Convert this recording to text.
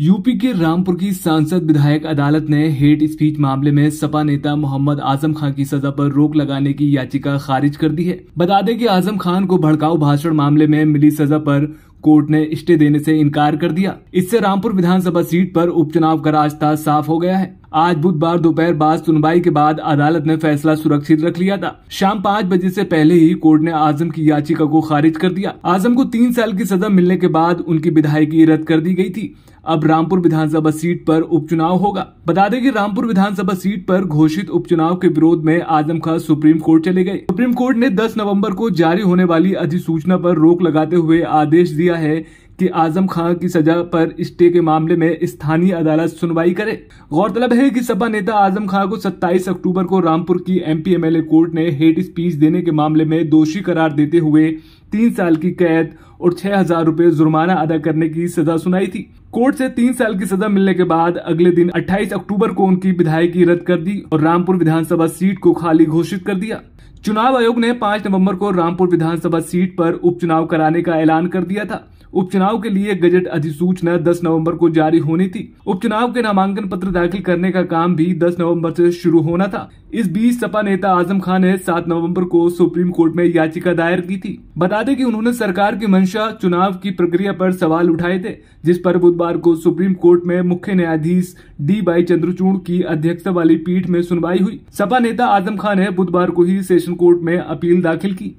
UP के रामपुर की सांसद विधायक अदालत ने हेट स्पीच मामले में सपा नेता मोहम्मद आजम खान की सजा पर रोक लगाने की याचिका खारिज कर दी है बता दें कि आजम खान को भड़काऊ भाषण मामले में मिली सजा पर कोर्ट ने स्टे देने से इनकार कर दिया इससे रामपुर विधानसभा सीट पर उपचुनाव का रास्ता साफ हो गया है आज बुधवार दोपहर बाद सुनवाई के बाद अदालत ने फैसला सुरक्षित रख लिया था शाम पाँच बजे से पहले ही कोर्ट ने आजम की याचिका को खारिज कर दिया आजम को तीन साल की सजा मिलने के बाद उनकी विधायकी रद्द कर दी गई थी अब रामपुर विधानसभा सीट पर उपचुनाव होगा बता दें कि रामपुर विधानसभा सीट पर घोषित उपचुनाव के विरोध में आजम खान सुप्रीम कोर्ट चले गए सुप्रीम कोर्ट ने 10 नवंबर को जारी होने वाली अधिसूचना पर रोक लगाते हुए आदेश दिया किया है कि आजम खान की सजा पर स्टे के मामले में स्थानीय अदालत सुनवाई करे गौरतलब है कि सपा नेता आजम खान को 27 अक्टूबर को रामपुर की एम पी कोर्ट ने हेट स्पीच देने के मामले में दोषी करार देते हुए तीन साल की कैद और छह हजार रूपए जुर्माना अदा करने की सजा सुनाई थी कोर्ट से तीन साल की सजा मिलने के बाद अगले दिन 28 अक्टूबर को उनकी विधायकी रद्द कर दी और रामपुर विधानसभा सीट को खाली घोषित कर दिया चुनाव आयोग ने 5 नवंबर को रामपुर विधानसभा सीट पर उपचुनाव कराने का ऐलान कर दिया था उपचुनाव के लिए गजट अधिसूचना 10 नवंबर को जारी होनी थी उपचुनाव के नामांकन पत्र दाखिल करने का काम भी 10 नवंबर से शुरू होना था इस बीच सपा नेता आजम खान ने 7 नवंबर को सुप्रीम कोर्ट में याचिका दायर की थी बता दें कि उन्होंने सरकार की मंशा चुनाव की प्रक्रिया पर सवाल उठाए थे जिस पर बुधवार को सुप्रीम कोर्ट में मुख्य न्यायाधीश डी वाई चंद्रचूड़ की अध्यक्षता वाली पीठ में सुनवाई हुई सपा नेता आजम खान ने बुधवार को ही सेशन कोर्ट में अपील दाखिल की